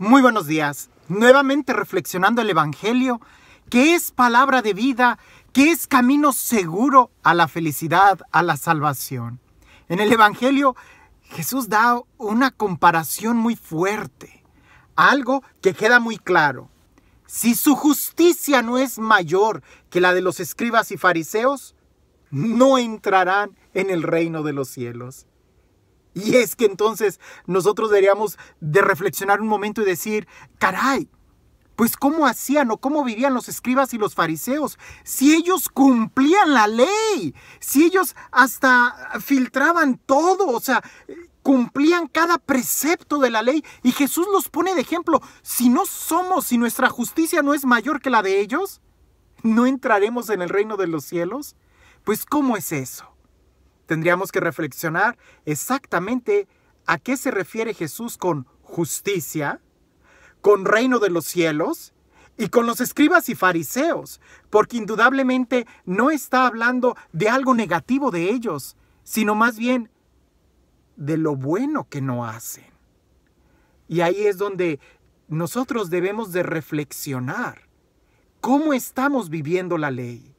Muy buenos días. Nuevamente reflexionando el Evangelio, que es palabra de vida, que es camino seguro a la felicidad, a la salvación. En el Evangelio, Jesús da una comparación muy fuerte, algo que queda muy claro. Si su justicia no es mayor que la de los escribas y fariseos, no entrarán en el reino de los cielos. Y es que entonces nosotros deberíamos de reflexionar un momento y decir, caray, pues cómo hacían o cómo vivían los escribas y los fariseos, si ellos cumplían la ley, si ellos hasta filtraban todo, o sea, cumplían cada precepto de la ley y Jesús los pone de ejemplo, si no somos, si nuestra justicia no es mayor que la de ellos, ¿no entraremos en el reino de los cielos? Pues ¿cómo es eso? tendríamos que reflexionar exactamente a qué se refiere Jesús con justicia, con reino de los cielos y con los escribas y fariseos, porque indudablemente no está hablando de algo negativo de ellos, sino más bien de lo bueno que no hacen. Y ahí es donde nosotros debemos de reflexionar cómo estamos viviendo la ley.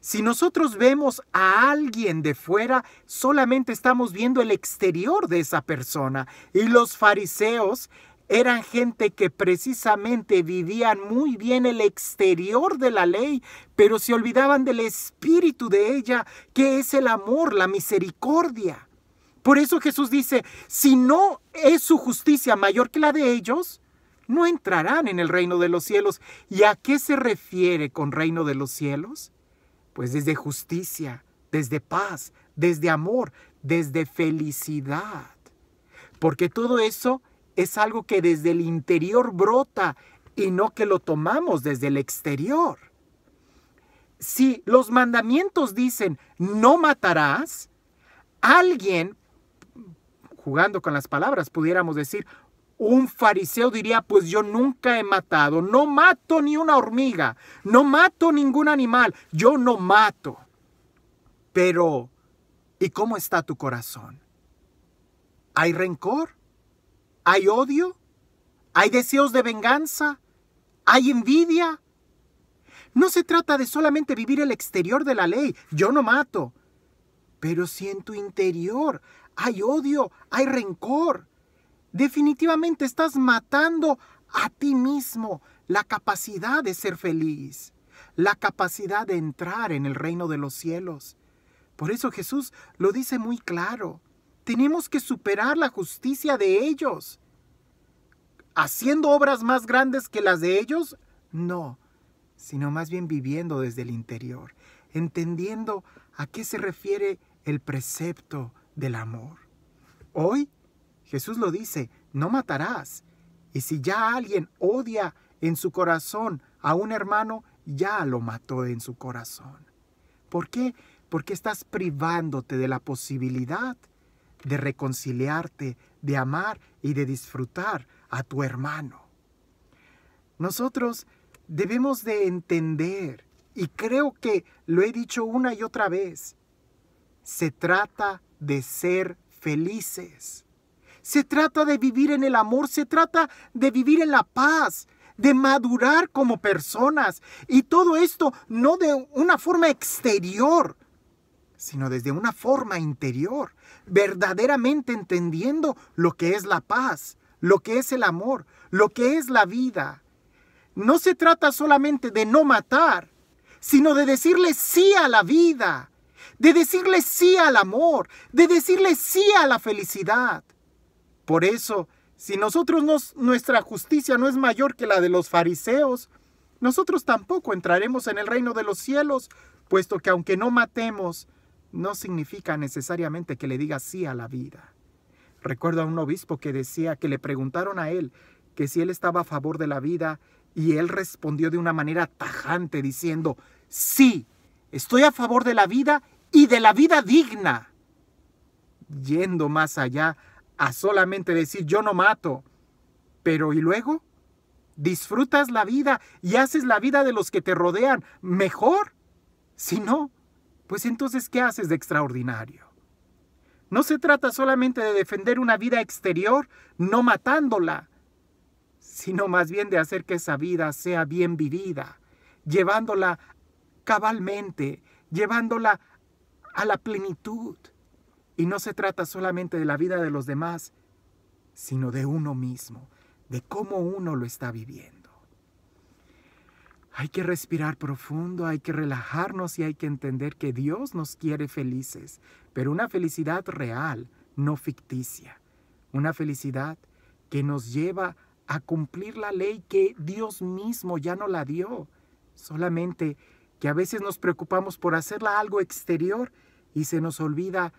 Si nosotros vemos a alguien de fuera, solamente estamos viendo el exterior de esa persona. Y los fariseos eran gente que precisamente vivían muy bien el exterior de la ley, pero se olvidaban del espíritu de ella, que es el amor, la misericordia. Por eso Jesús dice, si no es su justicia mayor que la de ellos, no entrarán en el reino de los cielos. ¿Y a qué se refiere con reino de los cielos? Pues desde justicia, desde paz, desde amor, desde felicidad. Porque todo eso es algo que desde el interior brota y no que lo tomamos desde el exterior. Si los mandamientos dicen no matarás, alguien, jugando con las palabras, pudiéramos decir, un fariseo diría, pues yo nunca he matado, no mato ni una hormiga, no mato ningún animal, yo no mato. Pero, ¿y cómo está tu corazón? ¿Hay rencor? ¿Hay odio? ¿Hay deseos de venganza? ¿Hay envidia? No se trata de solamente vivir el exterior de la ley, yo no mato. Pero si en tu interior hay odio, hay rencor, Definitivamente estás matando a ti mismo la capacidad de ser feliz, la capacidad de entrar en el reino de los cielos. Por eso Jesús lo dice muy claro. Tenemos que superar la justicia de ellos. ¿Haciendo obras más grandes que las de ellos? No, sino más bien viviendo desde el interior, entendiendo a qué se refiere el precepto del amor. Hoy Jesús lo dice, no matarás. Y si ya alguien odia en su corazón a un hermano, ya lo mató en su corazón. ¿Por qué? Porque estás privándote de la posibilidad de reconciliarte, de amar y de disfrutar a tu hermano. Nosotros debemos de entender, y creo que lo he dicho una y otra vez, se trata de ser felices se trata de vivir en el amor, se trata de vivir en la paz, de madurar como personas. Y todo esto no de una forma exterior, sino desde una forma interior, verdaderamente entendiendo lo que es la paz, lo que es el amor, lo que es la vida. No se trata solamente de no matar, sino de decirle sí a la vida, de decirle sí al amor, de decirle sí a la felicidad. Por eso, si nosotros nuestra justicia no es mayor que la de los fariseos, nosotros tampoco entraremos en el reino de los cielos, puesto que aunque no matemos, no significa necesariamente que le diga sí a la vida. Recuerdo a un obispo que decía que le preguntaron a él que si él estaba a favor de la vida y él respondió de una manera tajante diciendo, sí, estoy a favor de la vida y de la vida digna. Yendo más allá, a solamente decir yo no mato. Pero ¿y luego? Disfrutas la vida y haces la vida de los que te rodean mejor. Si no, pues entonces ¿qué haces de extraordinario? No se trata solamente de defender una vida exterior, no matándola, sino más bien de hacer que esa vida sea bien vivida, llevándola cabalmente, llevándola a la plenitud. Y no se trata solamente de la vida de los demás, sino de uno mismo, de cómo uno lo está viviendo. Hay que respirar profundo, hay que relajarnos y hay que entender que Dios nos quiere felices, pero una felicidad real, no ficticia. Una felicidad que nos lleva a cumplir la ley que Dios mismo ya no la dio. Solamente que a veces nos preocupamos por hacerla algo exterior y se nos olvida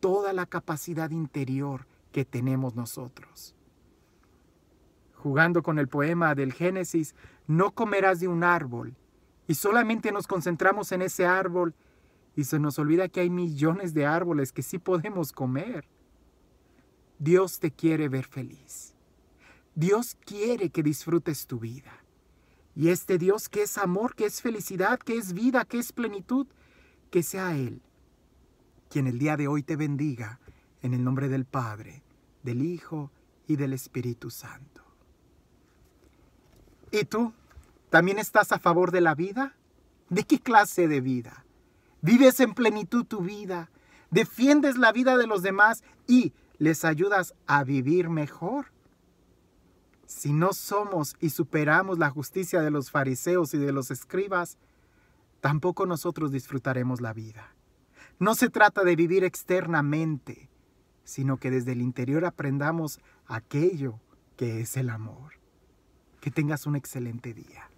toda la capacidad interior que tenemos nosotros. Jugando con el poema del Génesis, no comerás de un árbol, y solamente nos concentramos en ese árbol y se nos olvida que hay millones de árboles que sí podemos comer. Dios te quiere ver feliz. Dios quiere que disfrutes tu vida. Y este Dios que es amor, que es felicidad, que es vida, que es plenitud, que sea Él quien el día de hoy te bendiga en el nombre del Padre, del Hijo y del Espíritu Santo. ¿Y tú? ¿También estás a favor de la vida? ¿De qué clase de vida? ¿Vives en plenitud tu vida? ¿Defiendes la vida de los demás y les ayudas a vivir mejor? Si no somos y superamos la justicia de los fariseos y de los escribas, tampoco nosotros disfrutaremos la vida. No se trata de vivir externamente, sino que desde el interior aprendamos aquello que es el amor. Que tengas un excelente día.